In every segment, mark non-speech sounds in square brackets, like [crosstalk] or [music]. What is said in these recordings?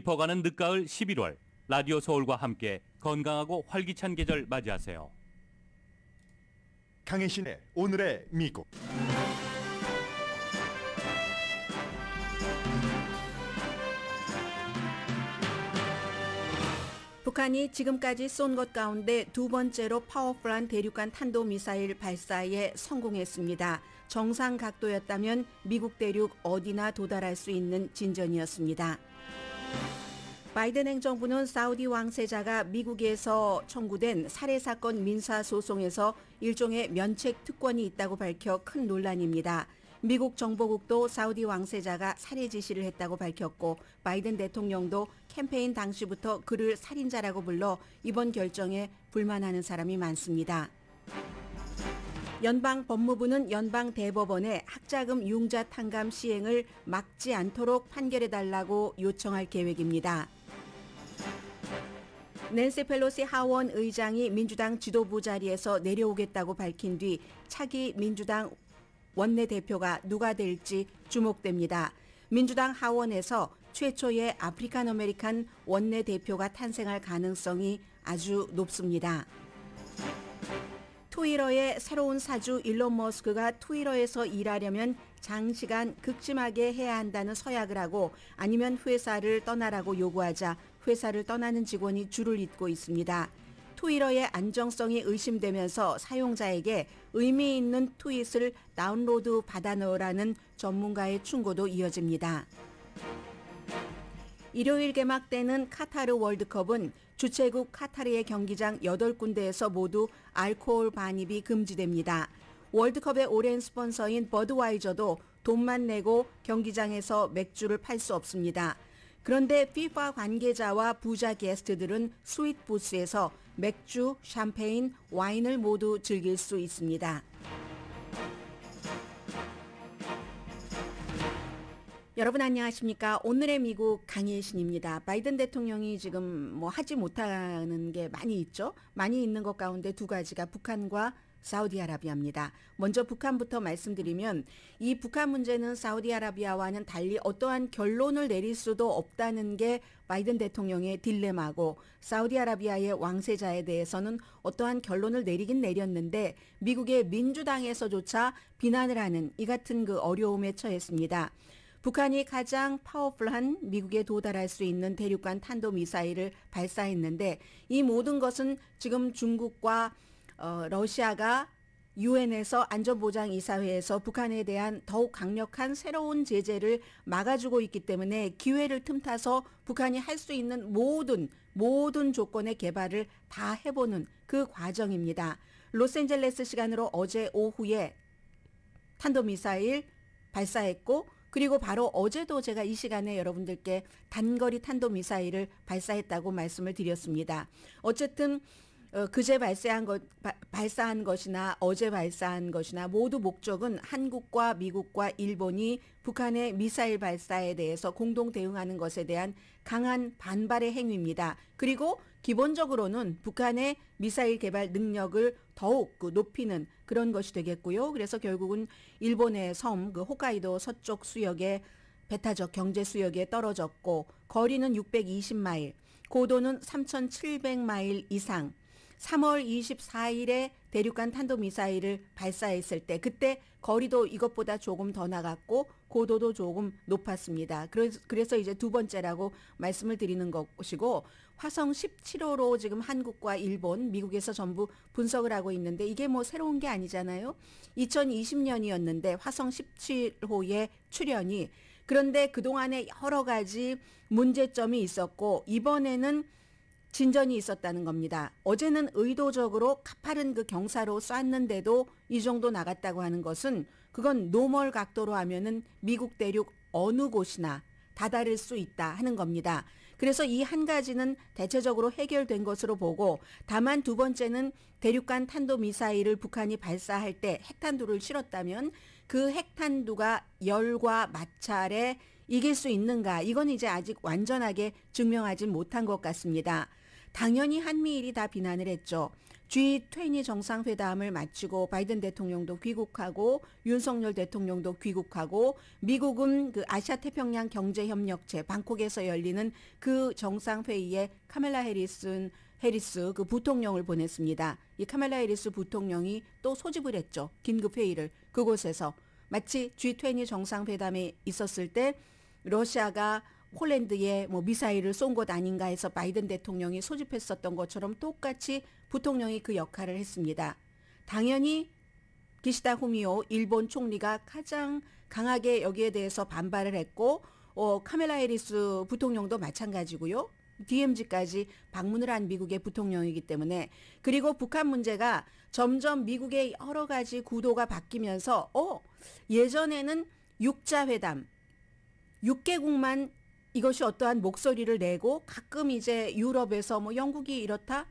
깊어가는 늦가을 11월 라디오 서울과 함께 건강하고 활기찬 계절 맞이하세요. 강혜신의 오늘의 미국. 북한이 지금까지 쏜 것 가운데 두 번째로 파워풀한 대륙간 탄도미사일 발사에 성공했습니다. 정상 각도였다면 미국 대륙 어디나 도달할 수 있는 진전이었습니다. 바이든 행정부는 사우디 왕세자가 미국에서 청구된 살해 사건 민사 소송에서 일종의 면책 특권이 있다고 밝혀 큰 논란입니다. 미국 정보국도 사우디 왕세자가 살해 지시를 했다고 밝혔고 바이든 대통령도 캠페인 당시부터 그를 살인자라고 불러 이번 결정에 불만하는 사람이 많습니다. 연방 법무부는 연방 대법원에 학자금 융자 탕감 시행을 막지 않도록 판결해 달라고 요청할 계획입니다. 낸시 펠로시 하원 의장이 민주당 지도부 자리에서 내려오겠다고 밝힌 뒤 차기 민주당 원내대표가 누가 될지 주목됩니다. 민주당 하원에서 최초의 아프리칸 아메리칸 원내대표가 탄생할 가능성이 아주 높습니다. 트위러의 새로운 사주 일론 머스크가 트위러에서 일하려면 장시간 극심하게 해야 한다는 서약을 하고 아니면 회사를 떠나라고 요구하자 회사를 떠나는 직원이 줄을 잇고 있습니다. 트위러의 안정성이 의심되면서 사용자에게 의미 있는 트윗을 다운로드 받아 넣으라는 전문가의 충고도 이어집니다. 일요일 개막되는 카타르 월드컵은 주최국 카타르의 경기장 8군데에서 모두 알코올 반입이 금지됩니다. 월드컵의 오랜 스폰서인 버드와이저도 돈만 내고 경기장에서 맥주를 팔 수 없습니다. 그런데 FIFA 관계자와 부자 게스트들은 스윗 부스에서 맥주, 샴페인, 와인을 모두 즐길 수 있습니다. 여러분 안녕하십니까. 오늘의 미국 강예신입니다. 바이든 대통령이 지금 뭐 하지 못하는 게 많이 있죠. 많이 있는 것 가운데 두 가지가 북한과 사우디아라비아입니다. 먼저 북한부터 말씀드리면 이 북한 문제는 사우디아라비아와는 달리 어떠한 결론을 내릴 수도 없다는 게 바이든 대통령의 딜레마고 사우디아라비아의 왕세자에 대해서는 어떠한 결론을 내리긴 내렸는데 미국의 민주당에서조차 비난을 하는 이 같은 그 어려움에 처했습니다. 북한이 가장 파워풀한 미국에 도달할 수 있는 대륙간 탄도미사일을 발사했는데 이 모든 것은 지금 중국과 어, 러시아가 유엔에서 안전보장이사회에서 북한에 대한 더욱 강력한 새로운 제재를 막아주고 있기 때문에 기회를 틈타서 북한이 할 수 있는 모든 모든 조건의 개발을 다 해보는 그 과정입니다. 로스앤젤레스 시간으로 어제 오후에 탄도미사일 발사했고 그리고 바로 어제도 제가 이 시간에 여러분들께 단거리 탄도 미사일을 발사했다고 말씀을 드렸습니다. 어쨌든 어, 그제 발사한 것 바, 발사한 것이나 어제 발사한 것이나 모두 목적은 한국과 미국과 일본이 북한의 미사일 발사에 대해서 공동 대응하는 것에 대한 강한 반발의 행위입니다. 그리고 기본적으로는 북한의 미사일 개발 능력을 더욱 그 높이는 그런 것이 되겠고요. 그래서 결국은 일본의 섬, 그 홋카이도 서쪽 수역의 베타적 경제 수역에 떨어졌고 거리는 620마일, 고도는 3,700마일 이상, 3월 24일에 대륙간 탄도미사일을 발사했을 때 그때 거리도 이것보다 조금 더 나갔고 고도도 조금 높았습니다. 그래서 이제 두 번째라고 말씀을 드리는 것이고 화성 17호로 지금 한국과 일본, 미국에서 전부 분석을 하고 있는데 이게 뭐 새로운 게 아니잖아요. 2020년이었는데 화성 17호의 출현이 그런데 그동안에 여러 가지 문제점이 있었고 이번에는 진전이 있었다는 겁니다. 어제는 의도적으로 가파른 그 경사로 쐈는데도 이 정도 나갔다고 하는 것은 그건 노멀 각도로 하면은 미국 대륙 어느 곳이나 다다를 수 있다 하는 겁니다. 그래서 이 한 가지는 대체적으로 해결된 것으로 보고 다만 두 번째는 대륙간 탄도미사일을 북한이 발사할 때 핵탄두를 실었다면 그 핵탄두가 열과 마찰에 이길 수 있는가 이건 이제 아직 완전하게 증명하지 못한 것 같습니다. 당연히 한미일이 다 비난을 했죠. G20 정상회담을 마치고 바이든 대통령도 귀국하고 윤석열 대통령도 귀국하고 미국은 그 아시아 태평양 경제협력체 방콕에서 열리는 그 정상회의에 카멜라 해리슨 해리스 그 부통령을 보냈습니다. 이 카멜라 해리스 부통령이 또 소집을 했죠. 긴급 회의를 그곳에서 마치 G20 정상회담에 있었을 때 러시아가 폴랜드에뭐 미사일을 쏜 것 아닌가 해서 바이든 대통령이 소집했었던 것처럼 똑같이 부통령이 그 역할을 했습니다. 당연히 기시다 후미오 일본 총리가 가장 강하게 여기에 대해서 반발을 했고 어, 카멜라 해리스 부통령도 마찬가지고요. DMZ까지 방문을 한 미국의 부통령이기 때문에 그리고 북한 문제가 점점 미국의 여러 가지 구도가 바뀌면서 어 예전에는 육자 회담 6개국만 이것이 어떠한 목소리를 내고 가끔 이제 유럽에서 뭐 영국이 이렇다,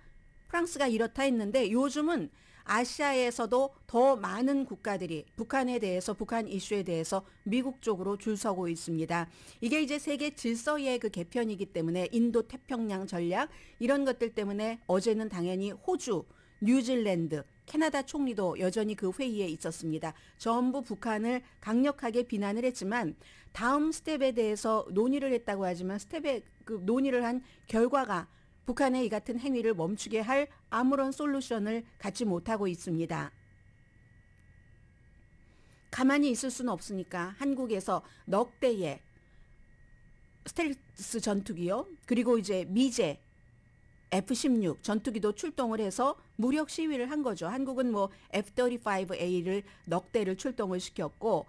프랑스가 이렇다 했는데 요즘은 아시아에서도 더 많은 국가들이 북한에 대해서 북한 이슈에 대해서 미국 쪽으로 줄 서고 있습니다. 이게 이제 세계 질서의 그 개편이기 때문에 인도 태평양 전략 이런 것들 때문에 어제는 당연히 호주, 뉴질랜드, 캐나다 총리도 여전히 그 회의에 있었습니다. 전부 북한을 강력하게 비난을 했지만 다음 스텝에 대해서 논의를 했다고 하지만 스텝에 그 논의를 한 결과가 북한의 이 같은 행위를 멈추게 할 아무런 솔루션을 갖지 못하고 있습니다. 가만히 있을 수는 없으니까 한국에서 넉 대의 스텔스 전투기요. 그리고 이제 미제 F-16 전투기도 출동을 해서 무력 시위를 한 거죠. 한국은 뭐 F-35A를 넉 대를 출동을 시켰고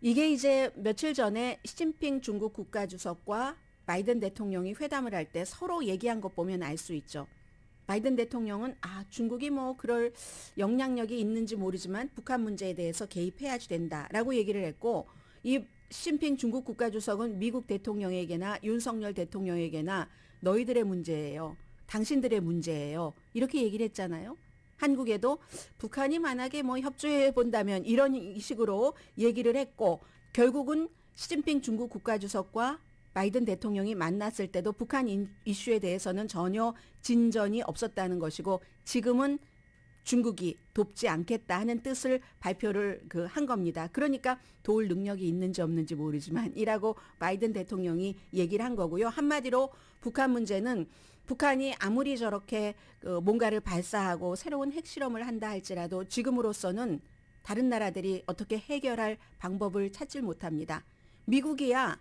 이게 이제 며칠 전에 시진핑 중국 국가주석과 바이든 대통령이 회담을 할 때 서로 얘기한 것 보면 알 수 있죠. 바이든 대통령은 아 중국이 뭐 그럴 영향력이 있는지 모르지만 북한 문제에 대해서 개입해야지 된다라고 얘기를 했고 이 시진핑 중국 국가주석은 미국 대통령에게나 윤석열 대통령에게나 너희들의 문제예요. 당신들의 문제예요. 이렇게 얘기를 했잖아요. 한국에도 북한이 만약에 뭐 협조해 본다면 이런 식으로 얘기를 했고 결국은 시진핑 중국 국가주석과 바이든 대통령이 만났을 때도 북한 이슈에 대해서는 전혀 진전이 없었다는 것이고 지금은 중국이 돕지 않겠다 하는 뜻을 발표를 그 한 겁니다. 그러니까 도울 능력이 있는지 없는지 모르지만 이라고 바이든 대통령이 얘기를 한 거고요. 한마디로 북한 문제는 북한이 아무리 저렇게 그 뭔가를 발사하고 새로운 핵실험을 한다 할지라도 지금으로서는 다른 나라들이 어떻게 해결할 방법을 찾질 못합니다. 미국이야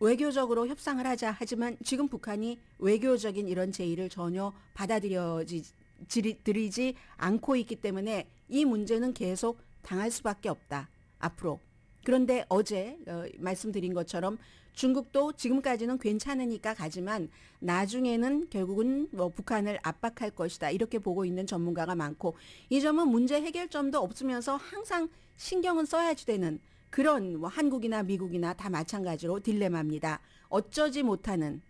외교적으로 협상을 하자 하지만 지금 북한이 외교적인 이런 제의를 전혀 받아들여지 드리지 않고 있기 때문에 이 문제는 계속 당할 수밖에 없다. 앞으로. 그런데 어제 어, 말씀드린 것처럼 중국도 지금까지는 괜찮으니까 가지만 나중에는 결국은 뭐 북한을 압박할 것이다. 이렇게 보고 있는 전문가가 많고 이 점은 문제 해결점도 없으면서 항상 신경은 써야지 되는 그런 뭐 한국이나 미국이나 다 마찬가지로 딜레마입니다. 어쩌지 못하는.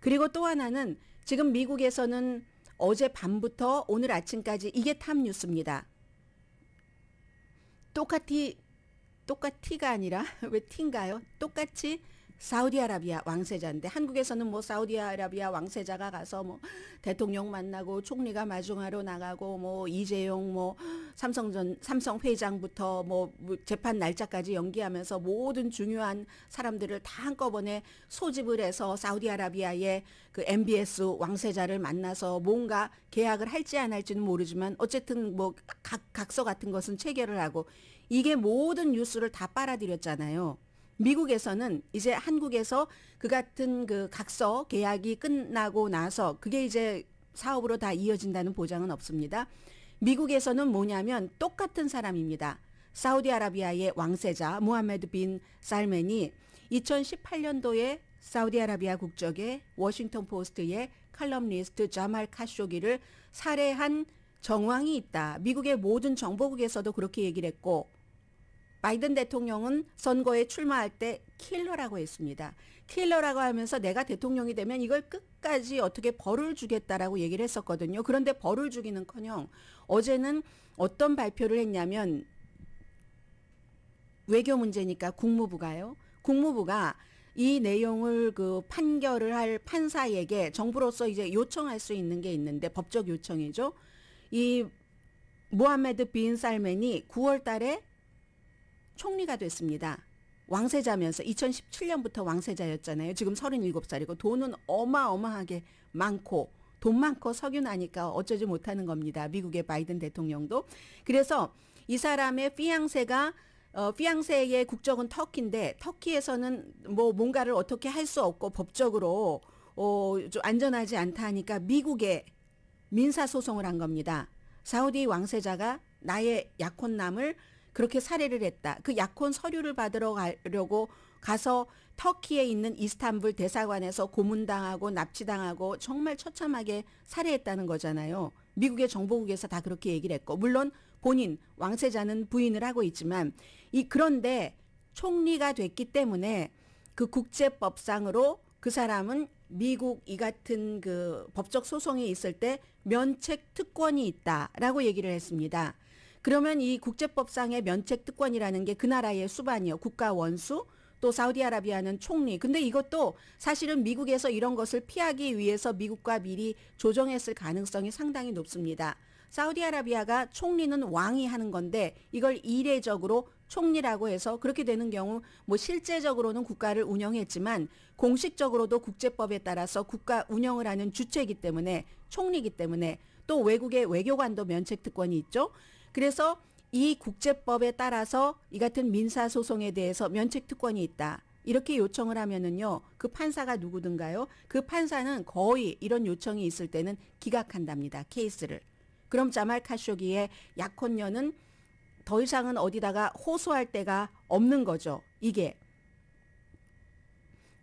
그리고 또 하나는 지금 미국에서는 어제 밤부터 오늘 아침까지 이게 탑 뉴스입니다. 똑같이 똑같이가 아니라 [laughs] 왜 티인가요? 똑같이 사우디아라비아 왕세자인데 한국에서는 뭐 사우디아라비아 왕세자가 가서 뭐 대통령 만나고 총리가 마중하러 나가고 뭐 이재용 뭐 삼성전 삼성 회장부터 뭐 재판 날짜까지 연기하면서 모든 중요한 사람들을 다 한꺼번에 소집을 해서 사우디아라비아의 그 MBS 왕세자를 만나서 뭔가 계약을 할지 안 할지는 모르지만 어쨌든 뭐 각, 각서 같은 것은 체결을 하고 이게 모든 뉴스를 다 빨아들였잖아요. 미국에서는 이제 한국에서 그 같은 그 각서 계약이 끝나고 나서 그게 이제 사업으로 다 이어진다는 보장은 없습니다. 미국에서는 뭐냐면 똑같은 사람입니다. 사우디아라비아의 왕세자 무하메드 빈 살맨이 2018년도에 사우디아라비아 국적의 워싱턴 포스트의 칼럼니스트 자말 카쇼기를 살해한 정황이 있다. 미국의 모든 정보국에서도 그렇게 얘기를 했고 바이든 대통령은 선거에 출마할 때 킬러라고 했습니다. 킬러라고 하면서 내가 대통령이 되면 이걸 끝까지 어떻게 벌을 주겠다라고 얘기를 했었거든요. 그런데 벌을 주기는커녕 어제는 어떤 발표를 했냐면 외교 문제니까 국무부가요. 국무부가 이 내용을 그 판결을 할 판사에게 정부로서 이제 요청할 수 있는 게 있는데 법적 요청이죠. 이 모하메드 빈 살맨이 9월 달에 총리가 됐습니다. 왕세자면서 2017년부터 왕세자였잖아요. 지금 37살이고 돈은 어마어마하게 많고 돈 많고 석유나니까 어쩌지 못하는 겁니다. 미국의 바이든 대통령도. 그래서 이 사람의 피앙세가 어, 피앙세의 국적은 터키인데 터키에서는 뭐 뭔가를 어떻게 할 수 없고 법적으로 어, 좀 안전하지 않다 하니까 미국에 민사 소송을 한 겁니다. 사우디 왕세자가 나의 약혼남을 그렇게 살해를 했다. 그 약혼 서류를 받으러 가려고 가서 터키에 있는 이스탄불 대사관에서 고문당하고 납치당하고 정말 처참하게 살해했다는 거잖아요. 미국의 정보국에서 다 그렇게 얘기를 했고 물론 본인 왕세자는 부인을 하고 있지만 이 그런데 총리가 됐기 때문에 그 국제법상으로 그 사람은 미국 이 같은 그 법적 소송이 있을 때 면책 특권이 있다라고 얘기를 했습니다. 그러면 이 국제법상의 면책 특권이라는 게 그 나라의 수반이요. 국가 원수 또 사우디아라비아는 총리. 근데 이것도 사실은 미국에서 이런 것을 피하기 위해서 미국과 미리 조정했을 가능성이 상당히 높습니다. 사우디아라비아가 총리는 왕이 하는 건데 이걸 이례적으로 총리라고 해서 그렇게 되는 경우 뭐 실제적으로는 국가를 운영했지만 공식적으로도 국제법에 따라서 국가 운영을 하는 주체이기 때문에 총리이기 때문에 또 외국의 외교관도 면책 특권이 있죠. 그래서 이 국제법에 따라서 이 같은 민사소송에 대해서 면책특권이 있다. 이렇게 요청을 하면은요, 그 판사가 누구든가요? 그 판사는 거의 이런 요청이 있을 때는 기각한답니다. 케이스를. 그럼 자말 카쇼기의 약혼녀는 더 이상은 어디다가 호소할 데가 없는 거죠. 이게.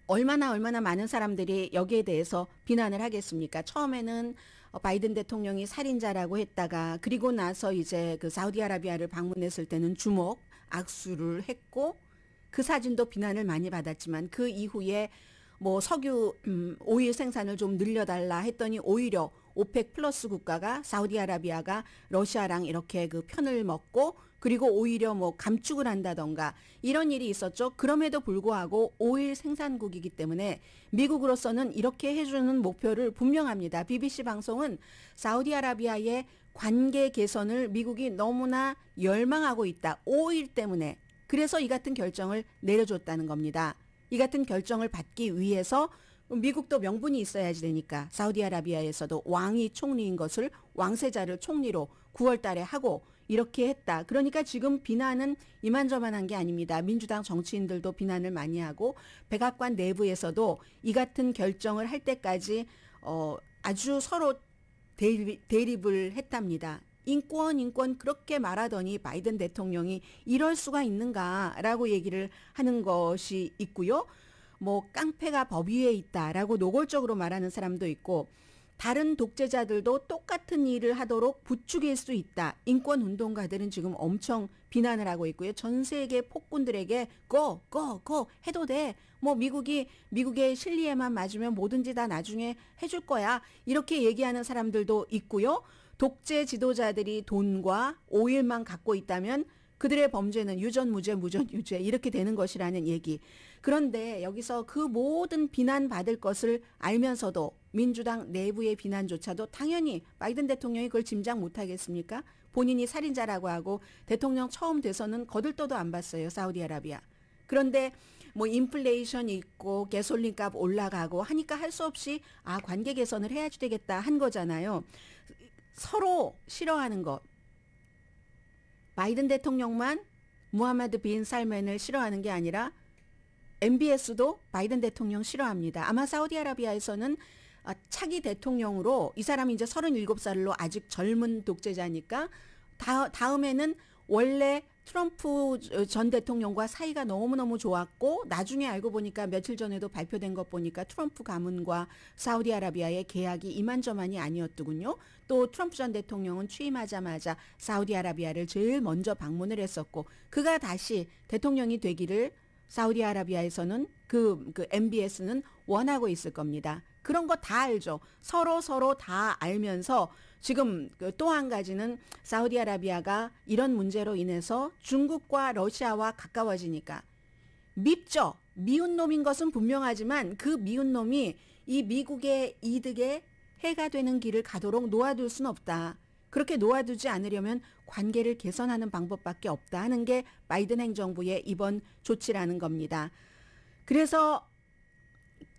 얼마나 얼마나 많은 사람들이 여기에 대해서 비난을 하겠습니까? 처음에는 어, 바이든 대통령이 살인자라고 했다가 그리고 나서 이제 그 사우디아라비아를 방문했을 때는 주목 악수를 했고 그 사진도 비난을 많이 받았지만 그 이후에 뭐 석유 음, 오일 생산을 좀 늘려달라 했더니 오히려 오펙 플러스 국가가 사우디아라비아가 러시아랑 이렇게 그 편을 먹고 그리고 오히려 뭐 감축을 한다던가 이런 일이 있었죠. 그럼에도 불구하고 오일 생산국이기 때문에 미국으로서는 이렇게 해주는 목표를 분명합니다. BBC 방송은 사우디아라비아의 관계 개선을 미국이 너무나 열망하고 있다. 오일 때문에. 그래서 이 같은 결정을 내려줬다는 겁니다. 이 같은 결정을 받기 위해서 미국도 명분이 있어야지 되니까 사우디아라비아에서도 왕이 총리인 것을 왕세자를 총리로 9월 달에 하고 이렇게 했다. 그러니까 지금 비난은 이만저만한 게 아닙니다. 민주당 정치인들도 비난을 많이 하고 백악관 내부에서도 이 같은 결정을 할 때까지 어 아주 서로 대립, 대립을 했답니다. 인권, 인권 그렇게 말하더니 바이든 대통령이 이럴 수가 있는가라고 얘기를 하는 것이 있고요. 뭐 깡패가 법 위에 있다라고 노골적으로 말하는 사람도 있고 다른 독재자들도 똑같은 일을 하도록 부추길 수 있다. 인권 운동가들은 지금 엄청 비난을 하고 있고요. 전 세계 폭군들에게 go go go 해도 돼. 뭐 미국이 미국의 실리에만 맞으면 뭐든지 다 나중에 해줄 거야. 이렇게 얘기하는 사람들도 있고요. 독재 지도자들이 돈과 오일만 갖고 있다면 그들의 범죄는 유전 무죄 무전 유죄 이렇게 되는 것이라는 얘기. 그런데 여기서 그 모든 비난받을 것을 알면서도 민주당 내부의 비난조차도 당연히 바이든 대통령이 그걸 짐작 못 하겠습니까? 본인이 살인자라고 하고 대통령 처음 돼서는 거들떠도 안 봤어요. 사우디아라비아. 그런데 뭐 인플레이션이 있고 개솔린 값 올라가고 하니까 할 수 없이 아 관계 개선을 해야지 되겠다 한 거잖아요. 서로 싫어하는 것 바이든 대통령만 무하마드 빈 살맨을 싫어하는 게 아니라 MBS도 바이든 대통령 싫어합니다. 아마 사우디아라비아에서는 아, 차기 대통령으로 이 사람이 이제 37살로 아직 젊은 독재자니까 다, 다음에는 원래 트럼프 전 대통령과 사이가 너무너무 좋았고 나중에 알고 보니까 며칠 전에도 발표된 것 보니까 트럼프 가문과 사우디아라비아의 계약이 이만저만이 아니었더군요. 또 트럼프 전 대통령은 취임하자마자 사우디아라비아를 제일 먼저 방문을 했었고 그가 다시 대통령이 되기를 사우디아라비아에서는 그, 그 MBS는 원하고 있을 겁니다. 그런 거 다 알죠. 서로 서로 다 알면서 지금 그 또한 가지는 사우디아라비아가 이런 문제로 인해서 중국과 러시아와 가까워지니까 밉죠. 미운 놈인 것은 분명하지만 그 미운 놈이 이 미국의 이득에 해가 되는 길을 가도록 놓아둘 수는 없다. 그렇게 놓아두지 않으려면 관계를 개선하는 방법밖에 없다 하는 게 바이든 행정부의 이번 조치라는 겁니다. 그래서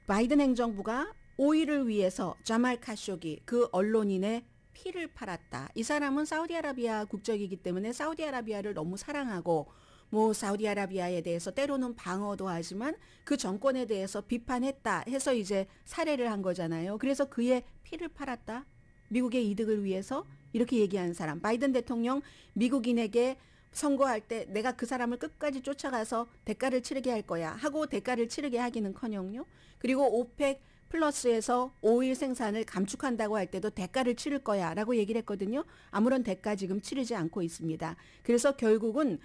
바이든 행정부가 오일을 위해서 자말 카쇼기 그 언론인의 피를 팔았다. 이 사람은 사우디아라비아 국적이기 때문에 사우디아라비아를 너무 사랑하고 뭐 사우디아라비아에 대해서 때로는 방어도 하지만 그 정권에 대해서 비판했다 해서 이제 살해를 한 거잖아요. 그래서 그의 피를 팔았다. 미국의 이득을 위해서 이렇게 얘기하는 사람. 바이든 대통령 미국인에게 선거할 때 내가 그 사람을 끝까지 쫓아가서 대가를 치르게 할 거야 하고 대가를 치르게 하기는커녕요. 그리고 오펙 플러스에서 오일 생산을 감축한다고 할 때도 대가를 치를 거야 라고 얘기를 했거든요. 아무런 대가 지금 치르지 않고 있습니다. 그래서 결국은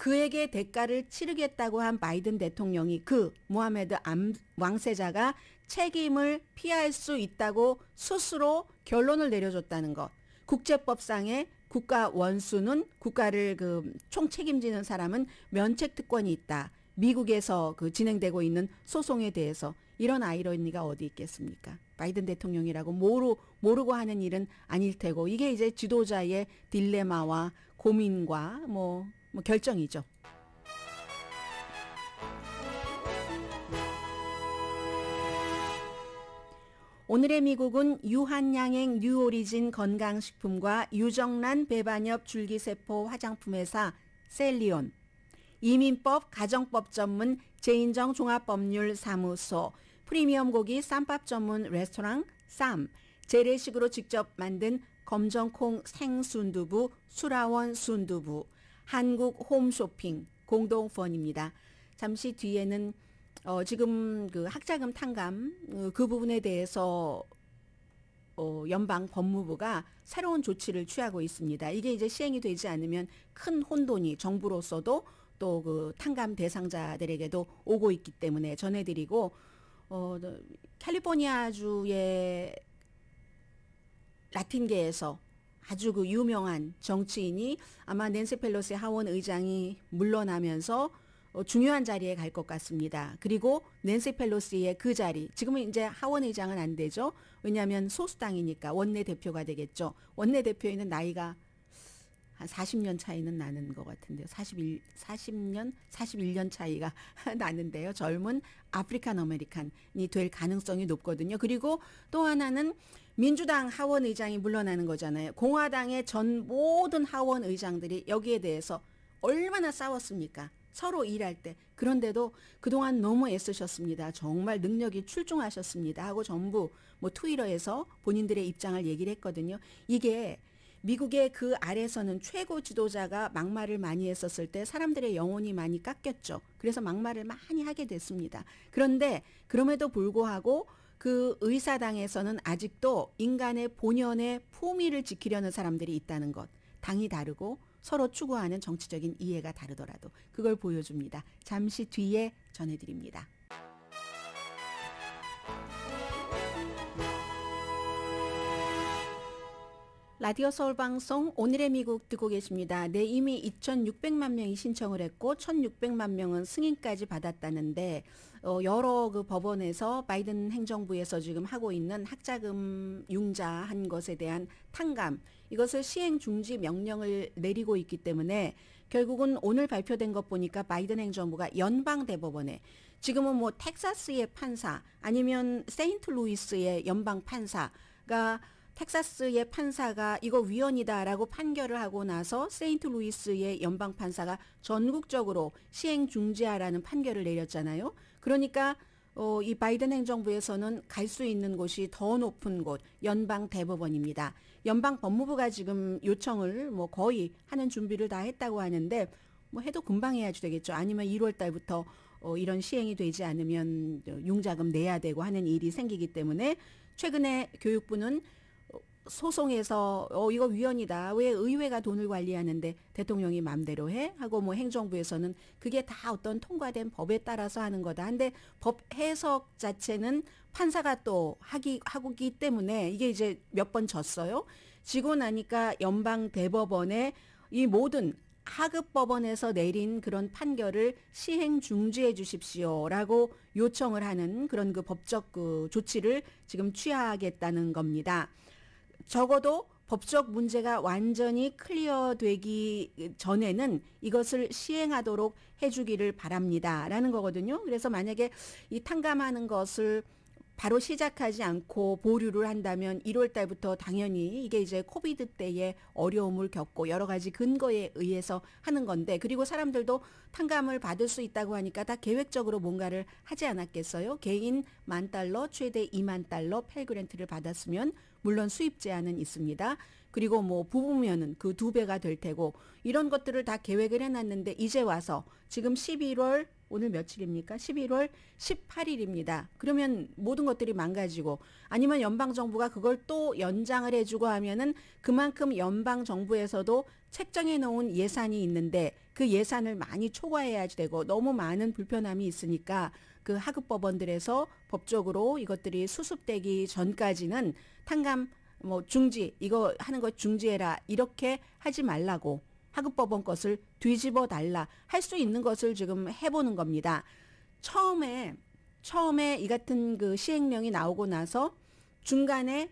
그에게 대가를 치르겠다고 한 바이든 대통령이 그 모하메드 암, 왕세자가 책임을 피할 수 있다고 스스로 결론을 내려줬다는 것. 국제법상의 국가 원수는 국가를 그 총 책임지는 사람은 면책 특권이 있다. 미국에서 그 진행되고 있는 소송에 대해서 이런 아이러니가 어디 있겠습니까? 바이든 대통령이라고 모르, 모르고 하는 일은 아닐 테고, 이게 이제 지도자의 딜레마와 고민과 뭐, 뭐 결정이죠. 오늘의 미국은 유한양행 뉴오리진 건강식품과 유정란 배반엽 줄기세포 화장품회사 셀리온, 이민법 가정법 전문 제인정 종합법률 사무소, 프리미엄 고기 쌈밥 전문 레스토랑 쌈, 재래식으로 직접 만든 검정콩 생순두부, 수라원 순두부, 한국 홈쇼핑 공동펀입니다. 잠시 뒤에는 어, 지금 그 학자금 탕감 어, 그 부분에 대해서 어, 연방 법무부가 새로운 조치를 취하고 있습니다. 이게 이제 시행이 되지 않으면 큰 혼돈이 정부로서도 또 그 탕감 대상자들에게도 오고 있기 때문에 전해드리고 어, 캘리포니아주의 라틴계에서 아주 그 유명한 정치인이 아마 낸시 펠로시 하원 의장이 물러나면서 어, 중요한 자리에 갈 것 같습니다. 그리고 낸시 펠로스의그 자리, 지금은 이제 하원 의장은 안 되죠. 왜냐하면 소수당이니까 원내 대표가 되겠죠. 원내 대표에는 나이가 한 40년 차이는 나는 것 같은데요. 41, 40년, 41년 차이가 [laughs] 나는데요. 젊은 아프리칸 아메리칸이 될 가능성이 높거든요. 그리고 또 하나는 민주당 하원 의장이 물러나는 거잖아요. 공화당의 전 모든 하원 의장들이 여기에 대해서 얼마나 싸웠습니까? 서로 일할 때 그런데도 그동안 너무 애쓰셨습니다. 정말 능력이 출중하셨습니다. 하고 전부 뭐 트위터에서 본인들의 입장을 얘기를 했거든요. 이게 미국의 그 아래서는 최고 지도자가 막말을 많이 했었을 때 사람들의 영혼이 많이 깎였죠. 그래서 막말을 많이 하게 됐습니다. 그런데 그럼에도 불구하고 그 의사당에서는 아직도 인간의 본연의 품위를 지키려는 사람들이 있다는 것. 당이 다르고 서로 추구하는 정치적인 이해가 다르더라도 그걸 보여줍니다. 잠시 뒤에 전해드립니다. 라디오 서울 방송 오늘의 미국 듣고 계십니다. 네, 이미 2,600만 명이 신청을 했고 1,600만 명은 승인까지 받았다는데 어, 여러 그 법원에서 바이든 행정부에서 지금 하고 있는 학자금 융자한 것에 대한 탕감 이것을 시행 중지 명령을 내리고 있기 때문에 결국은 오늘 발표된 것 보니까 바이든 행정부가 연방 대법원에 지금은 뭐 텍사스의 판사 아니면 세인트루이스의 연방 판사가 텍사스의 판사가 이거 위헌이다라고 판결을 하고 나서 세인트루이스의 연방 판사가 전국적으로 시행 중지하라는 판결을 내렸잖아요. 그러니까 어, 이 바이든 행정부에서는 갈 수 있는 곳이 더 높은 곳, 연방 대법원입니다. 연방 법무부가 지금 요청을 뭐 거의 하는 준비를 다 했다고 하는데 뭐 해도 금방 해야지 되겠죠. 아니면 1월 달부터 어, 이런 시행이 되지 않으면 융자금 내야 되고 하는 일이 생기기 때문에 최근에 교육부는 소송에서 어 이거 위헌이다. 왜 의회가 돈을 관리하는데 대통령이 맘대로 해? 하고 뭐 행정부에서는 그게 다 어떤 통과된 법에 따라서 하는 거다. 근데 법 해석 자체는 판사가 또 하기 하고기 때문에 이게 이제 몇 번 졌어요. 지고 나니까 연방 대법원에 이 모든 하급 법원에서 내린 그런 판결을 시행 중지해 주십시오라고 요청을 하는 그런 그 법적 그 조치를 지금 취하겠다는 겁니다. 적어도 법적 문제가 완전히 클리어되기 전에는 이것을 시행하도록 해주기를 바랍니다라는 거거든요. 그래서 만약에 이 탕감하는 것을 바로 시작하지 않고 보류를 한다면 1월 달부터 당연히 이게 이제 코비드 때의 어려움을 겪고 여러 가지 근거에 의해서 하는 건데 그리고 사람들도 탕감을 받을 수 있다고 하니까 다 계획적으로 뭔가를 하지 않았겠어요? 개인 만 달러 최대 2만 달러 펠그랜트를 받았으면 물론 수입 제한은 있습니다. 그리고 뭐 부부면은 그 두 배가 될 테고 이런 것들을 다 계획을 해놨는데 이제 와서 지금 11월 오늘 며칠입니까? 11월 18일입니다. 그러면 모든 것들이 망가지고 아니면 연방 정부가 그걸 또 연장을 해주고 하면은 그만큼 연방 정부에서도 책정해 놓은 예산이 있는데 그 예산을 많이 초과해야 지 되고 너무 많은 불편함이 있으니까 그 하급 법원들에서 법적으로 이것들이 수습되기 전까지는 탕감 뭐 중지 이거 하는 거 중지해라 이렇게 하지 말라고 하급 법원 것을 뒤집어 달라 할 수 있는 것을 지금 해보는 겁니다. 처음에 처음에 이 같은 그 시행령이 나오고 나서 중간에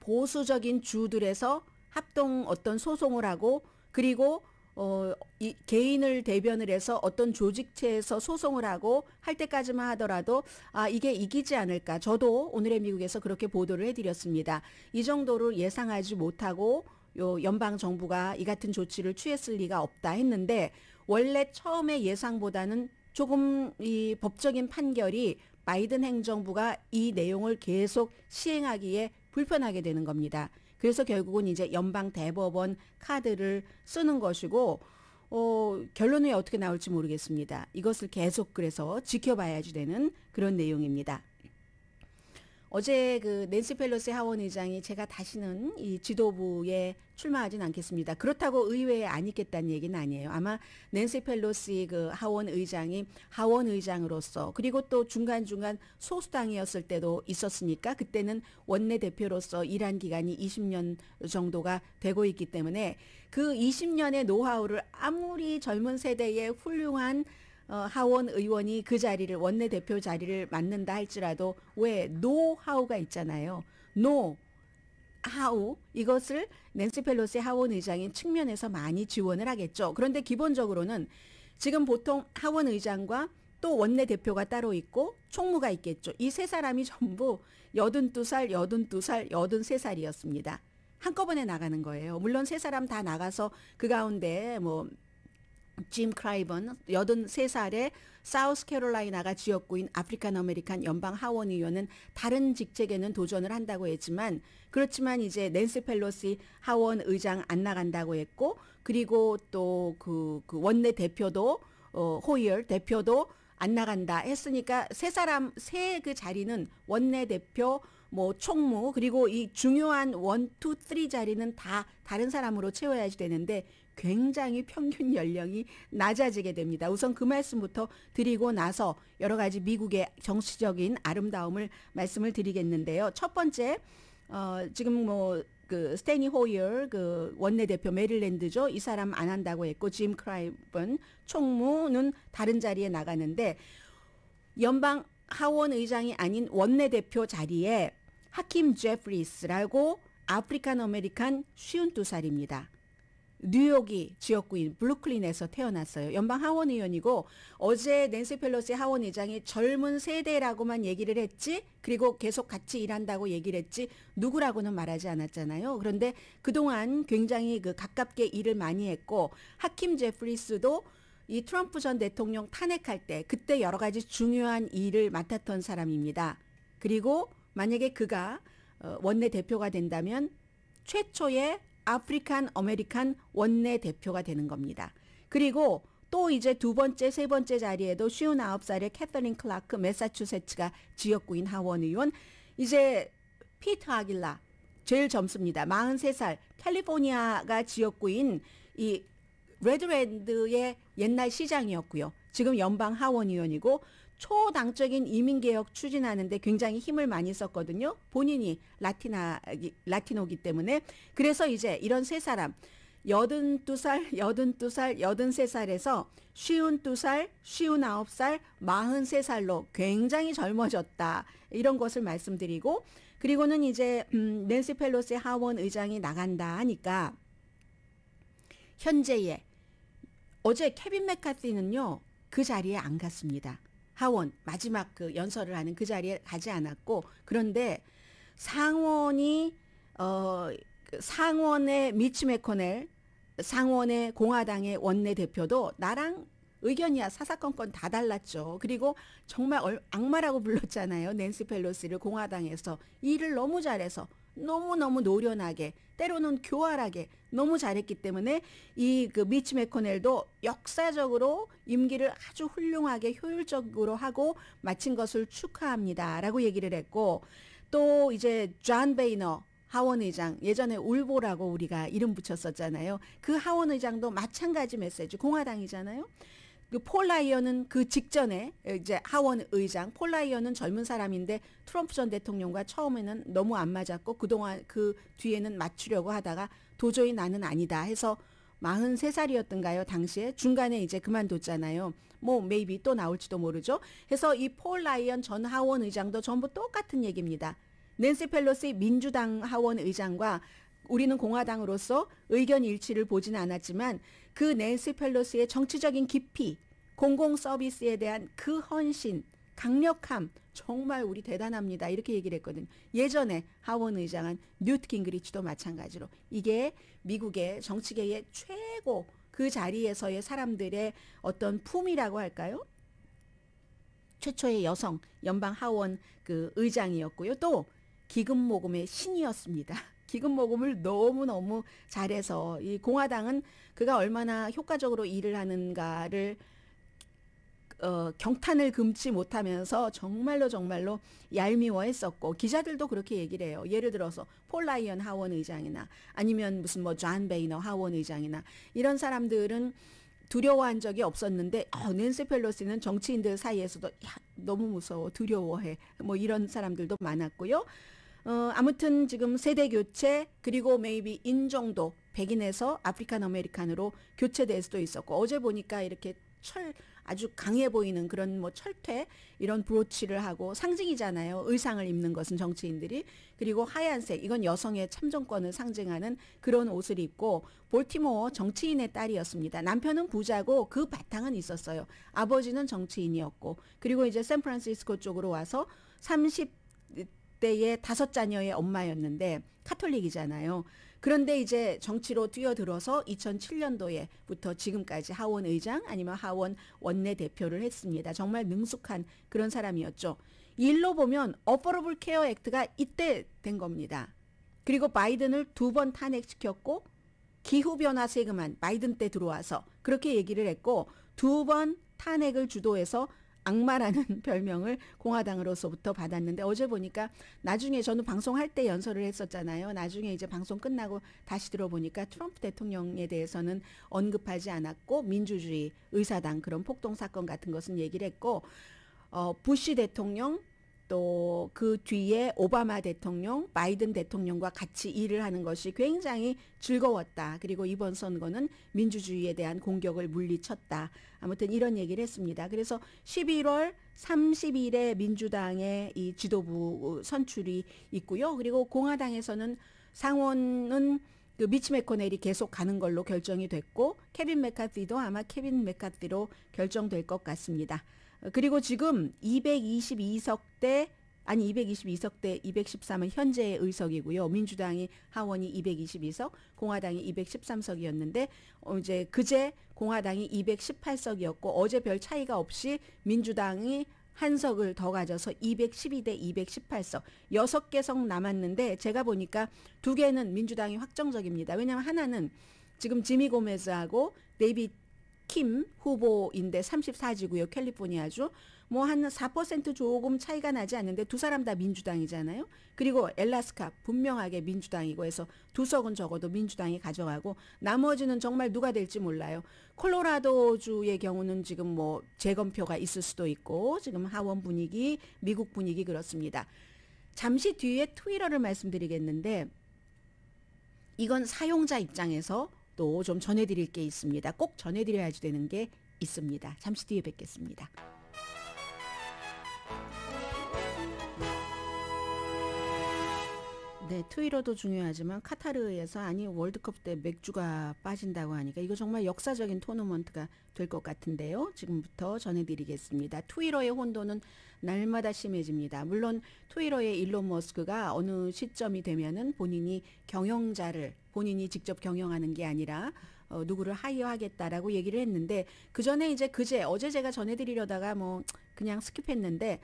보수적인 주들에서 합동 어떤 소송을 하고 그리고 어, 이 개인을 대변을 해서 어떤 조직체에서 소송을 하고 할 때까지만 하더라도 아, 이게 이기지 않을까. 저도 오늘의 미국에서 그렇게 보도를 해드렸습니다. 이 정도로 예상하지 못하고 요 연방 정부가 이 같은 조치를 취했을 리가 없다 했는데 원래 처음에 예상보다는 조금 이 법적인 판결이 바이든 행정부가 이 내용을 계속 시행하기에 불편하게 되는 겁니다. 그래서 결국은 이제 연방 대법원 카드를 쓰는 것이고 어, 결론이 어떻게 나올지 모르겠습니다. 이것을 계속 그래서 지켜봐야지 되는 그런 내용입니다. 어제 그 낸시 펠로스 하원 의장이 제가 다시는 이 지도부에 출마하진 않겠습니다. 그렇다고 의회에 안 있겠다는 얘기는 아니에요. 아마 낸시 펠로시 그 하원 의장이 하원 의장으로서 그리고 또 중간중간 소수당이었을 때도 있었으니까 그때는 원내 대표로서 일한 기간이 20년 정도가 되고 있기 때문에 그 20년의 노하우를 아무리 젊은 세대의 훌륭한 어, 하원 의원이 그 자리를 원내 대표 자리를 맡는다 할지라도 왜 노하우가 있잖아요. 노 하우 이것을 낸시 펠로시 하원 의장인 측면에서 많이 지원을 하겠죠. 그런데 기본적으로는 지금 보통 하원 의장과 또 원내 대표가 따로 있고 총무가 있겠죠. 이 세 사람이 전부 82살, 82살, 83살이었습니다. 한꺼번에 나가는 거예요. 물론 세 사람 다 나가서 그 가운데 뭐짐 크라이번 83살의 사우스캐롤라이나가 지역구인 아프리칸 아메리칸 연방 하원 의원은 다른 직책에는 도전을 한다고 했지만 그렇지만 이제 낸스 펠로시 하원 의장 안 나간다고 했고 그리고 또그 그 원내 대표도 어 호이얼 대표도 안 나간다 했으니까 세 사람 세 그 자리는 원내 대표 뭐 총무 그리고 이 중요한 원, 투, 쓰리 자리는 다 다른 사람으로 채워야지 되는데 굉장히 평균 연령이 낮아지게 됩니다. 우선 그 말씀부터 드리고 나서 여러 가지 미국의 정치적인 아름다움을 말씀을 드리겠는데요. 첫 번째, 어, 지금 뭐, 그 스테니 호이어 그 원내대표 메릴랜드죠. 이 사람 안 한다고 했고 짐 크라이번 총무는 다른 자리에 나가는데 연방 하원 의장이 아닌 원내대표 자리에 하킴 제프리스라고 아프리칸 아메리칸 52살입니다. 뉴욕이 지역구인 블루클린에서 태어났어요. 연방 하원 의원이고 어제 낸시 펠로시 하원 의장이 젊은 세대라고만 얘기를 했지 그리고 계속 같이 일한다고 얘기를 했지 누구라고는 말하지 않았잖아요. 그런데 그동안 굉장히 그 가깝게 일을 많이 했고 하킴 제프리스도 이 트럼프 전 대통령 탄핵할 때 그때 여러 가지 중요한 일을 맡았던 사람입니다. 그리고 만약에 그가 어, 원내 대표가 된다면 최초의 아프리칸 아메리칸 원내 대표가 되는 겁니다. 그리고 또 이제 두 번째, 세 번째 자리에도 59살의 캐서린 클라크 메사추세츠가 지역구인 하원 의원 이제 피터 아길라 제일 젊습니다. 43살 캘리포니아가 지역구인 이 레드랜드의 옛날 시장이었고요. 지금 연방 하원 의원이고 초당적인 이민개혁 추진하는데 굉장히 힘을 많이 썼거든요. 본인이 라티나, 라티노기 때문에. 그래서 이제 이런 세 사람, 82살, 82살, 83살에서 52살, 59살, 43살로 굉장히 젊어졌다. 이런 것을 말씀드리고, 그리고는 이제, 음, 낸시 펠로시 하원 의장이 나간다 하니까, 현재에 어제 케빈 맥카티는요, 그 자리에 안 갔습니다. 하원 마지막 그 연설을 하는 그 자리에 가지 않았고 그런데 상원이 어 그 상원의 미치 메코넬 상원의 공화당의 원내 대표도 나랑 의견이야 사사건건 다 달랐죠. 그리고 정말 악마라고 불렀잖아요. 낸시 펠로시를 공화당에서 일을 너무 잘해서 너무너무 노련하게 때로는 교활하게 너무 잘했기 때문에 이 그 미치 메코넬도 역사적으로 임기를 아주 훌륭하게 효율적으로 하고 마친 것을 축하합니다라고 얘기를 했고 또 이제 존 베이너 하원 의장 예전에 울보라고 우리가 이름 붙였었잖아요. 그 하원 의장도 마찬가지 메시지 공화당이잖아요. 그 폴라이언은그 직전에 이제 하원 의장 폴라이언은 젊은 사람인데 트럼프 전 대통령과 처음에는 너무 안 맞았고 그동안 그 뒤에는 맞추려고 하다가 도저히 나는 아니다 해서 43살이었던가요, 당시에? 중간에 이제 그만뒀잖아요. 뭐, 메이비 또 나올지도 모르죠. 해서 이 폴 라이언 전 하원 의장도 전부 똑같은 얘기입니다. 낸시 펠로시 민주당 하원 의장과 우리는 공화당으로서 의견 일치를 보진 않았지만 그 낸시 펠로스의 정치적인 깊이, 공공 서비스에 대한 그 헌신, 강력함 정말 우리 대단합니다. 이렇게 얘기를 했거든 예전에 하원 의장은 뉴트 깅그리치도 마찬가지로 이게 미국의 정치계의 최고 그 자리에서의 사람들의 어떤 품이라고 할까요? 최초의 여성 연방 하원 그 의장이었고요. 또 기금 모금의 신이었습니다. 기금 모금을 너무너무 잘해서 이 공화당은 그가 얼마나 효과적으로 일을 하는가를 어, 경탄을 금치 못하면서 정말로 정말로 얄미워했었고 기자들도 그렇게 얘기를 해요. 예를 들어서 폴 라이언 하원 의장이나 아니면 무슨 뭐존 베이너 하원 의장이나 이런 사람들은 두려워한 적이 없었는데 어, 낸시 펠로시는 정치인들 사이에서도 야, 너무 무서워 두려워해 뭐 이런 사람들도 많았고요. 어, 아무튼 지금 세대 교체 그리고 메이비 인종도 백인에서 아프리칸 아메리칸으로 교체될 수도 있었고 어제 보니까 이렇게 철 아주 강해 보이는 그런 뭐 철퇴 이런 브로치를 하고 상징이잖아요. 의상을 입는 것은 정치인들이 그리고 하얀색 이건 여성의 참정권을 상징하는 그런 옷을 입고 볼티모어 정치인의 딸이었습니다. 남편은 부자고 그 바탕은 있었어요. 아버지는 정치인이었고 그리고 이제 샌프란시스코 쪽으로 와서 30 그때의 다섯 자녀의 엄마였는데 카톨릭이잖아요. 그런데 이제 정치로 뛰어들어서 2007년도에부터 지금까지 하원 의장 아니면 하원 원내 대표를 했습니다. 정말 능숙한 그런 사람이었죠. 일로 보면 어퍼러블 케어 액트가 이때 된 겁니다. 그리고 바이든을 두 번 탄핵시켰고 기후변화 세금안 바이든 때 들어와서 그렇게 얘기를 했고 두 번 탄핵을 주도해서 악마라는 [laughs] 별명을 공화당으로서부터 받았는데 어제 보니까 나중에 저는 방송할 때 연설을 했었잖아요. 나중에 이제 방송 끝나고 다시 들어보니까 트럼프 대통령에 대해서는 언급하지 않았고 민주주의 의사당 그런 폭동 사건 같은 것은 얘기를 했고 어 부시 대통령 또그 뒤에 오바마 대통령, 바이든 대통령과 같이 일을 하는 것이 굉장히 즐거웠다. 그리고 이번 선거는 민주주의에 대한 공격을 물리쳤다. 아무튼 이런 얘기를 했습니다. 그래서 11월 30일에 민주당의 이 지도부 선출이 있고요. 그리고 공화당에서는 상원은 그 미치 메코넬이 계속 가는 걸로 결정이 됐고 케빈 메카티도 아마 케빈 메카티로 결정될 것 같습니다. 그리고 지금 222석대 아니 222석 대 213은 현재의 의석이고요. 민주당이 하원이 222석, 공화당이 213석이었는데 어, 이제 그제 공화당이 218석이었고 어제 별 차이가 없이 민주당이 한 석을 더 가져서 212대 218석, 6개 석 남았는데 제가 보니까 두 개는 민주당이 확정적입니다. 왜냐하면 하나는 지금 지미 고메즈하고 데이빗 킴 후보인데 34지구요 캘리포니아주 뭐 한 4% 조금 차이가 나지 않는데 두 사람 다 민주당이잖아요. 그리고 엘라스카 분명하게 민주당이고 해서 두 석은 적어도 민주당이 가져가고 나머지는 정말 누가 될지 몰라요. 콜로라도주의 경우는 지금 뭐 재검표가 있을 수도 있고 지금 하원 분위기, 미국 분위기 그렇습니다. 잠시 뒤에 트위터를 말씀드리겠는데 이건 사용자 입장에서 또좀 전해드릴 게 있습니다. 꼭 전해드려야 되는 게 있습니다. 잠시 뒤에 뵙겠습니다. 네, 트위러도 중요하지만 카타르에서 아니 월드컵 때 맥주가 빠진다고 하니까 이거 정말 역사적인 토너먼트가 될 것 같은데요. 지금부터 전해드리겠습니다. 트위러의 혼돈은 날마다 심해집니다. 물론 트위러의 일론 머스크가 어느 시점이 되면은 본인이 경영자를 본인이 직접 경영하는 게 아니라 어, 누구를 하이어하겠다라고 얘기를 했는데 그 전에 이제 그제 어제 제가 전해드리려다가 뭐 그냥 스킵했는데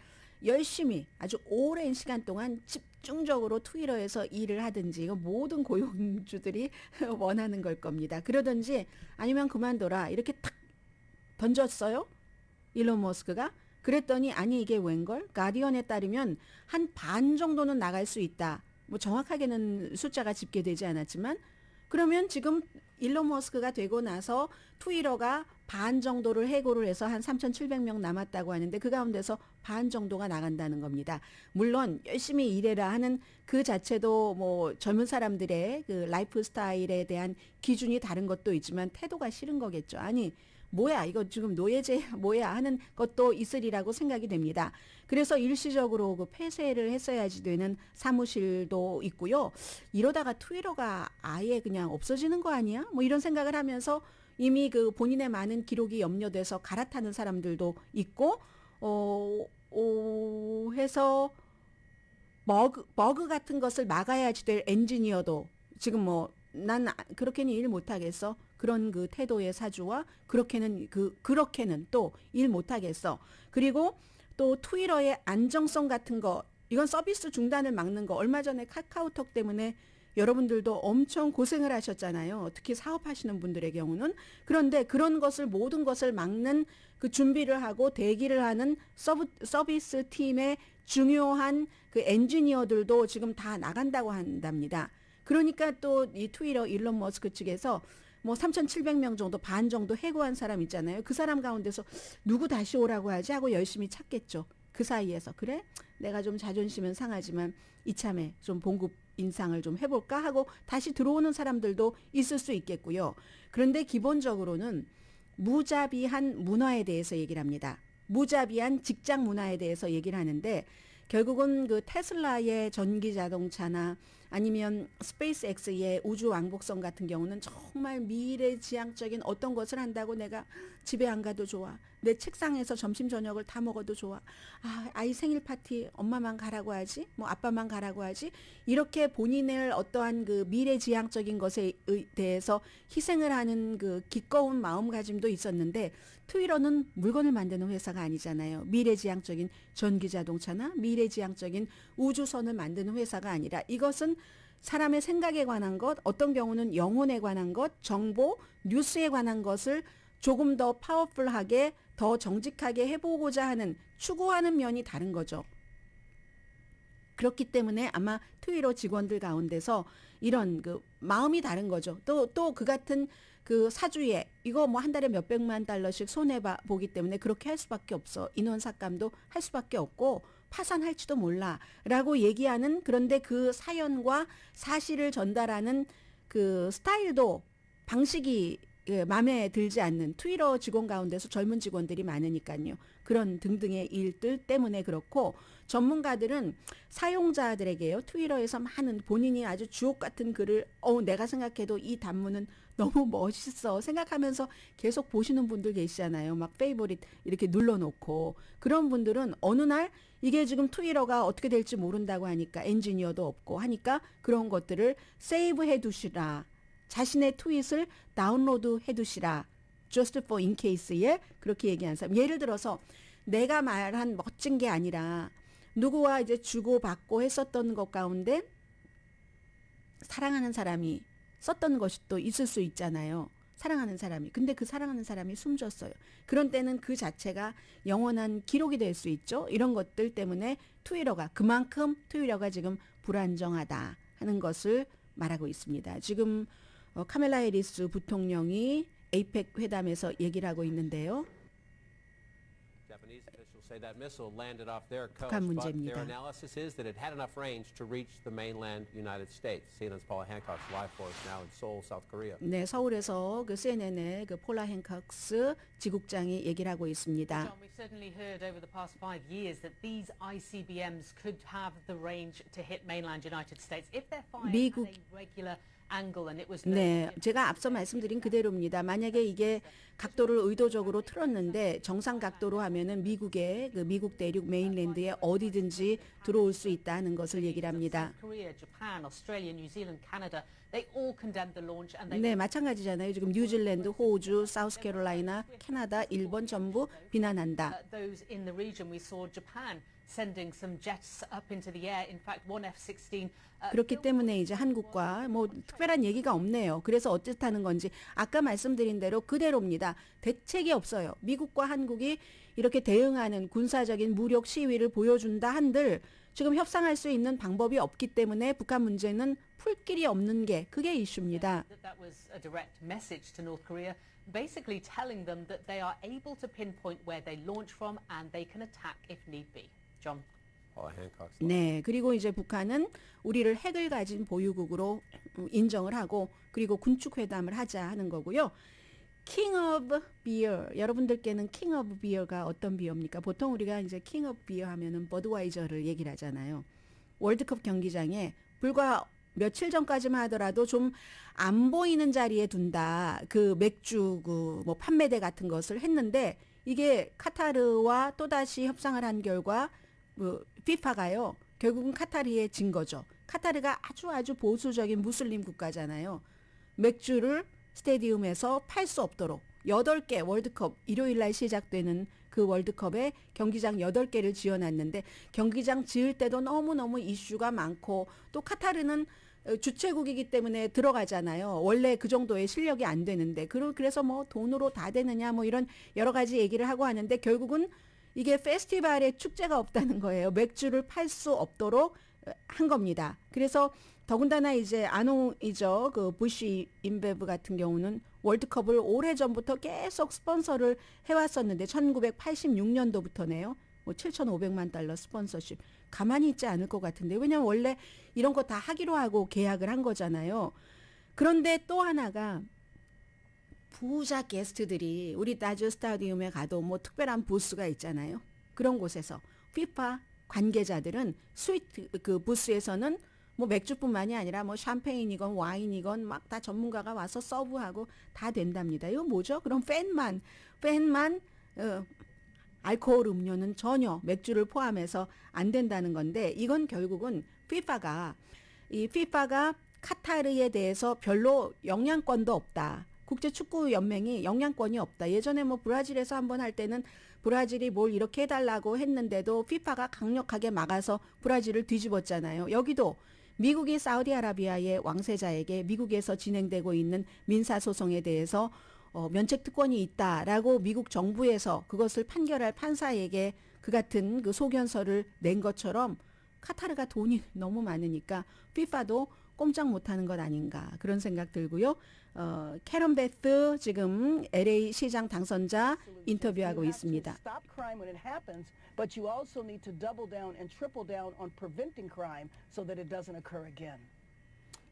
열심히 아주 오랜 시간 동안 집중적으로 트위터에서 일을 하든지 이거 모든 고용주들이 [laughs] 원하는 걸 겁니다. 그러든지 아니면 그만둬라 이렇게 탁 던졌어요. 일론 머스크가 그랬더니 아니 이게 웬걸? 가디언에 따르면 한 반 정도는 나갈 수 있다. 뭐 정확하게는 숫자가 집계되지 않았지만 그러면 지금 일론 머스크가 되고 나서 트위러가 반 정도를 해고를 해서 한 3,700명 남았다고 하는데 그 가운데서 반 정도가 나간다는 겁니다. 물론 열심히 일해라 하는 그 자체도 뭐 젊은 사람들의 그 라이프 스타일에 대한 기준이 다른 것도 있지만 태도가 싫은 거겠죠. 아니, 뭐야 이거 지금 노예제 [laughs] 뭐야 하는 것도 있으리라고 생각이 됩니다. 그래서 일시적으로 그 폐쇄를 했어야지 되는 사무실도 있고요. 이러다가 트위터가 아예 그냥 없어지는 거 아니야? 뭐 이런 생각을 하면서 이미 그 본인의 많은 기록이 염려돼서 갈아타는 사람들도 있고 어, 어 해서 버그 버그 같은 것을 막아야지 될 엔지니어도 지금 뭐난 아, 그렇게는 일 못하겠어. 그런 그 태도의 사주와 그렇게는 그 그렇게는 또 일 못하겠어. 그리고 또 트위터의 안정성 같은 거 이건 서비스 중단을 막는 거 얼마 전에 카카오톡 때문에 여러분들도 엄청 고생을 하셨잖아요. 특히 사업하시는 분들의 경우는. 그런데 그런 것을 모든 것을 막는 그 준비를 하고 대기를 하는 서브, 서비스 팀의 중요한 그 엔지니어들도 지금 다 나간다고 한답니다. 그러니까 또 이 트위터 일론 머스크 측에서 뭐 3,700명 정도 반 정도 해고한 사람 있잖아요. 그 사람 가운데서 누구 다시 오라고 하지 하고 열심히 찾겠죠. 그 사이에서 그래 내가 좀 자존심은 상하지만 이참에 좀 봉급 인상을 좀 해볼까 하고 다시 들어오는 사람들도 있을 수 있겠고요. 그런데 기본적으로는 무자비한 문화에 대해서 얘기를 합니다. 무자비한 직장 문화에 대해서 얘기를 하는데 결국은 그 테슬라의 전기 자동차나 아니면 스페이스X의 우주 왕복선 같은 경우는 정말 미래지향적인 어떤 것을 한다고 내가 집에 안 가도 좋아. 내 책상에서 점심 저녁을 다 먹어도 좋아. 아, 아이 생일 파티 엄마만 가라고 하지? 뭐 아빠만 가라고 하지? 이렇게 본인의 어떠한 그 미래지향적인 것에 대해서 희생을 하는 그 기꺼운 마음가짐도 있었는데 트위러는 물건을 만드는 회사가 아니잖아요. 미래지향적인 전기자동차나 미래지향적인 우주선을 만드는 회사가 아니라 이것은 사람의 생각에 관한 것, 어떤 경우는 영혼에 관한 것, 정보, 뉴스에 관한 것을 조금 더 파워풀하게, 더 정직하게 해보고자 하는, 추구하는 면이 다른 거죠. 그렇기 때문에 아마 트위로 직원들 가운데서 이런 그 마음이 다른 거죠. 또, 또 그 같은 그 사주에 이거 뭐 한 달에 몇백만 달러씩 손해보기 때문에 그렇게 할 수밖에 없어. 인원 삭감도 할 수밖에 없고, 파산할지도 몰라라고 얘기하는 그런데 그 사연과 사실을 전달하는 그 스타일도 방식이 예, 마음에 들지 않는 트위터 직원 가운데서 젊은 직원들이 많으니까요. 그런 등등의 일들 때문에 그렇고 전문가들은 사용자들에게요 트위터에서 많은 본인이 아주 주옥 같은 글을 어 내가 생각해도 이 단문은 너무 멋있어 생각하면서 계속 보시는 분들 계시잖아요. 막 페이보릿 이렇게 눌러놓고 그런 분들은 어느 날 이게 지금 트위터가 어떻게 될지 모른다고 하니까 엔지니어도 없고 하니까 그런 것들을 세이브해 두시라. 자신의 트윗을 다운로드 해 두시라. just for in case에 그렇게 얘기한 사람. 예를 들어서 내가 말한 멋진 게 아니라 누구와 이제 주고받고 했었던 것 가운데 사랑하는 사람이 썼던 것이 또 있을 수 있잖아요. 사랑하는 사람이. 근데 그 사랑하는 사람이 숨졌어요. 그런 때는 그 자체가 영원한 기록이 될 수 있죠. 이런 것들 때문에 투일러가 그만큼 투일러가 지금 불안정하다 하는 것을 말하고 있습니다. 지금 어, 카멜라 해리스 부통령이 에이펙 회담에서 얘기를 하고 있는데요. say that missile landed off their coast, but their analysis is that it had enough range to reach the mainland United States. CNN's Paula Hancock's live for us now in Seoul, South Korea. 네, 서울에서 그 CNN의 그 폴라 행콕스 지국장이 얘기를 하고 있습니다. John, we've certainly heard over the past five years that these ICBMs could have the range to hit mainland United States if they're fired at a regular 네, 제가 앞서 말씀드린 그대로입니다. 만약에 이게 각도를 의도적으로 틀었는데 정상 각도로 하면은 미국의 그 미국 대륙 메인랜드에 어디든지 들어올 수 있다는 것을 얘기 합니다. 네, 마찬가지잖아요. 지금 뉴질랜드, 호주, 사우스캐롤라이나, 캐나다, 일본 전부 비난한다. Uh, 그렇기 때문에 이제 한국과 뭐 특별한 얘기가 없네요. 그래서 어쨌다는 건지 아까 말씀드린 대로 그대로입니다. 대책이 없어요. 미국과 한국이 이렇게 대응하는 군사적인 무력 시위를 보여준다 한들 지금 협상할 수 있는 방법이 없기 때문에 북한 문제는 풀 길이 없는 게 그게 이슈입니다. 점 어, 네, 그리고 이제 북한은 우리를 핵을 가진 보유국으로 음, 인정을 하고 그리고 군축 회담을 하자 하는 거고요. 킹 오브 비어. 여러분들께는 킹 오브 비어가 어떤 비어입니까? 보통 우리가 이제 킹 오브 비어 하면은 버드와이저를 얘기를 하잖아요. 월드컵 경기장에 불과 며칠 전까지만 하더라도 좀 안 보이는 자리에 둔다. 그 맥주 그 뭐 판매대 같은 것을 했는데 이게 카타르와 또다시 협상을 한 결과 뭐 피파가요. 결국은 카타리에진 거죠. 카타르가 아주 아주 보수적인 무슬림 국가잖아요. 맥주를 스테디움에서 팔 수 없도록 8개 월드컵 일요일 날 시작되는 그 월드컵에 경기장 8개를 지어 놨는데 경기장 지을 때도 너무너무 이슈가 많고 또 카타르는 어, 주최국이기 때문에 들어가잖아요. 원래 그 정도의 실력이 안 되는데 그 그래서 뭐 돈으로 다 되느냐 뭐 이런 여러 가지 얘기를 하고 하는데 결국은 이게 페스티벌에 축제가 없다는 거예요. 맥주를 팔 수 없도록 어, 한 겁니다. 그래서 더군다나 이제 아노이죠. 그 부시 인베브 같은 경우는 월드컵을 오래전부터 계속 스폰서를 해왔었는데 1986년도부터네요. 뭐 7,500만 달러 스폰서십. 가만히 있지 않을 것 같은데. 왜냐면 원래 이런 거 다 하기로 하고 계약을 한 거잖아요. 그런데 또 하나가 부자 게스트들이 우리 따주 스타디움에 가도 뭐 특별한 부스가 있잖아요. 그런 곳에서 FIFA 관계자들은 스위트 그 부스에서는 뭐 맥주뿐만이 아니라 뭐 샴페인이건 와인이건 막 다 전문가가 와서 서브하고 다 된답니다. 이거 뭐죠? 그럼 팬만 팬만 어, 알코올 음료는 전혀 맥주를 포함해서 안 된다는 건데 이건 결국은 f i f a 가이 f i f a 가 카타르에 대해서 별로 영향권도 없다. 국제축구연맹이 영향권이 없다. 예전에 뭐 브라질에서 한번 할 때는 브라질이 뭘 이렇게 해달라고 했는데도 피파가 강력하게 막아서 브라질을 뒤집었잖아요. 여기도 미국이 사우디아라비아의 왕세자에게 미국에서 진행되고 있는 민사소송에 대해서 어, 면책 특권이 있다라고 미국 정부에서 그것을 판결할 판사에게 그 같은 그 소견서를 낸 것처럼 카타르가 돈이 [laughs] 너무 많으니까 피파도 꼼짝 못하는 것 아닌가 그런 생각 들고요. 어, 캐런 베스 지금 LA 시장 당선자 인터뷰하고 있습니다.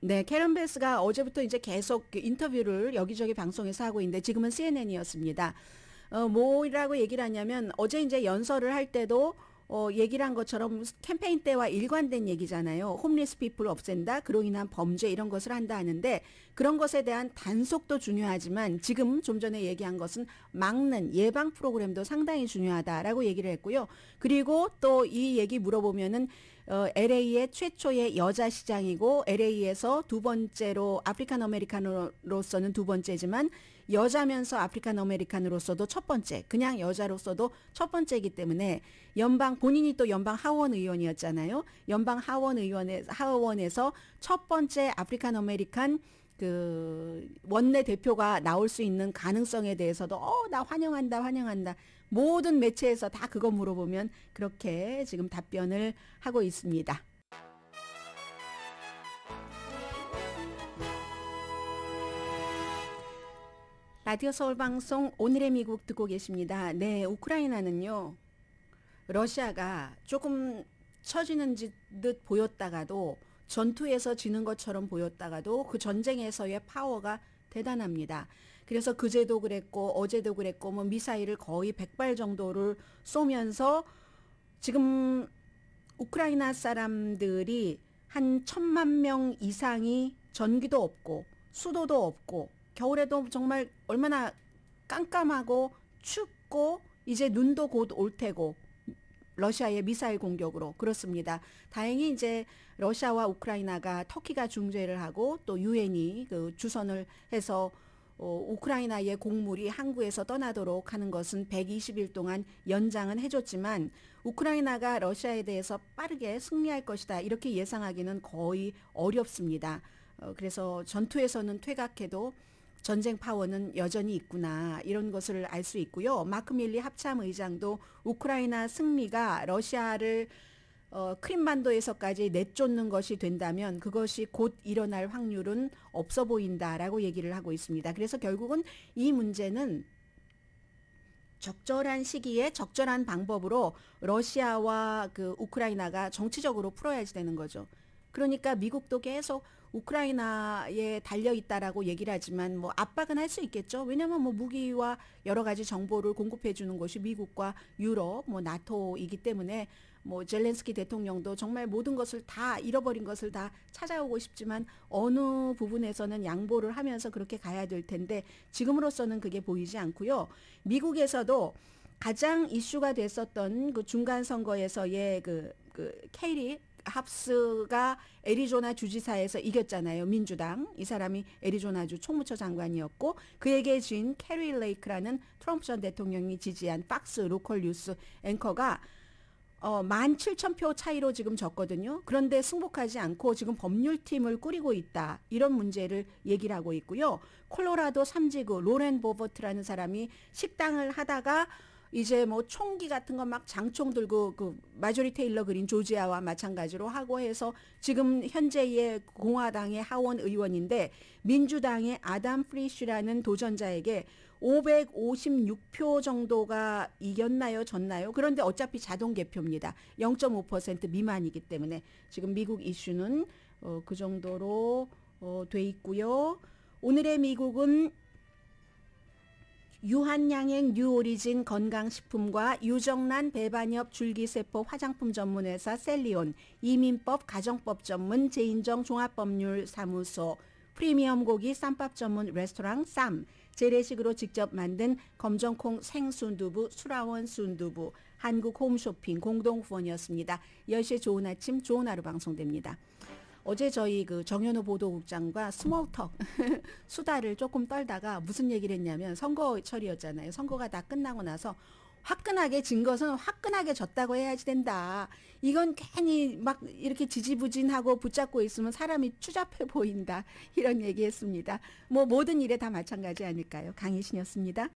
네, 캐런 베스가 어제부터 이제 계속 그 인터뷰를 여기저기 방송에서 하고 있는데 지금은 CNN이었습니다. 어, 뭐라고 얘기를 하냐면 어제 이제 연설을 할 때도 어, 얘기를 한 것처럼 캠페인 때와 일관된 얘기잖아요. 홈리스 피플 없앤다, 그로 인한 범죄 이런 것을 한다 하는데 그런 것에 대한 단속도 중요하지만 지금 좀 전에 얘기한 것은 막는 예방 프로그램도 상당히 중요하다라고 얘기를 했고요. 그리고 또 이 얘기 물어보면은 어, LA의 최초의 여자 시장이고 LA에서 두 번째로 아프리칸 아메리카노로서는두 번째지만 여자면서 아프리칸 아메리칸으로서도 첫 번째, 그냥 여자로서도 첫 번째이기 때문에 연방 본인이 또 연방 하원 의원이었잖아요. 연방 하원 의원에 하원에서 첫 번째 아프리칸 아메리칸 그 원내 대표가 나올 수 있는 가능성에 대해서도 어 나 환영한다 환영한다 모든 매체에서 다 그거 물어보면 그렇게 지금 답변을 하고 있습니다. 라디오 서울 방송 오늘의 미국 듣고 계십니다. 네, 우크라이나는요. 러시아가 조금 처지는 듯 보였다가도 전투에서 지는 것처럼 보였다가도 그 전쟁에서의 파워가 대단합니다. 그래서 그제도 그랬고 어제도 그랬고 뭐 미사일을 거의 100발 정도를 쏘면서 지금 우크라이나 사람들이 한 천만 명 이상이 전기도 없고 수도도 없고 겨울에도 정말 얼마나 깜깜하고 춥고 이제 눈도 곧 올 테고 러시아의 미사일 공격으로 그렇습니다. 다행히 이제 러시아와 우크라이나가 터키가 중재를 하고 또 유엔이 그 주선을 해서 어, 우크라이나의 곡물이 항구에서 떠나도록 하는 것은 120일 동안 연장은 해줬지만 우크라이나가 러시아에 대해서 빠르게 승리할 것이다 이렇게 예상하기는 거의 어렵습니다. 어, 그래서 전투에서는 퇴각해도 전쟁 파워는 여전히 있구나 이런 것을 알 수 있고요. 마크 밀리 합참 의장도 우크라이나 승리가 러시아를 어, 크림반도에서까지 내쫓는 것이 된다면 그것이 곧 일어날 확률은 없어 보인다라고 얘기를 하고 있습니다. 그래서 결국은 이 문제는 적절한 시기에 적절한 방법으로 러시아와 그 우크라이나가 정치적으로 풀어야지 되는 거죠. 그러니까 미국도 계속 우크라이나에 달려 있다라고 얘기를 하지만 뭐 압박은 할 수 있겠죠. 왜냐하면 뭐 무기와 여러 가지 정보를 공급해 주는 것이 미국과 유럽, 뭐 나토이기 때문에 뭐 젤렌스키 대통령도 정말 모든 것을 다 잃어버린 것을 다 찾아오고 싶지만 어느 부분에서는 양보를 하면서 그렇게 가야 될 텐데 지금으로서는 그게 보이지 않고요. 미국에서도 가장 이슈가 됐었던 그 중간 선거에서의 그, 그 케리 합스가 애리조나 주지사에서 이겼잖아요. 민주당. 이 사람이 애리조나주 총무처 장관이었고 그에게 진 캐리 레이크라는 트럼프 전 대통령이 지지한 박스 로컬 뉴스 앵커가 어, 17,000표 차이로 지금 졌거든요. 그런데 승복하지 않고 지금 법률팀을 꾸리고 있다. 이런 문제를 얘기를 하고 있고요. 콜로라도 삼지구 로렌 보버트라는 사람이 식당을 하다가 이제 뭐 총기 같은 거 막 장총 들고 그 마조리 테일러 그린 조지아와 마찬가지로 하고 해서 지금 현재의 공화당의 하원 의원인데 민주당의 아담 프리쉬라는 도전자에게 556표 정도가 이겼나요, 졌나요? 그런데 어차피 자동 개표입니다. 0.5% 미만이기 때문에 지금 미국 이슈는 어, 그 정도로 어, 돼 있고요. 오늘의 미국은 유한양행 뉴오리진 건강식품과 유정란 배반엽 줄기세포 화장품 전문회사 셀리온, 이민법 가정법 전문 제인정 종합법률사무소, 프리미엄 고기 쌈밥 전문 레스토랑 쌈, 재래식으로 직접 만든 검정콩 생순두부, 수라원 순두부, 한국 홈쇼핑 공동 후원이었습니다. 10시에 좋은 아침, 좋은 하루 방송됩니다. 어제 저희 그정현우 보도국장과 스몰턱 [laughs] 수다를 조금 떨다가 무슨 얘기를 했냐면 선거철이었잖아요. 선거가 다 끝나고 나서 화끈하게 진 것은 화끈하게 졌다고 해야지 된다. 이건 괜히 막 이렇게 지지부진하고 붙잡고 있으면 사람이 추잡해 보인다. 이런 얘기했습니다. 뭐 모든 일에 다 마찬가지 아닐까요? 강희신이었습니다.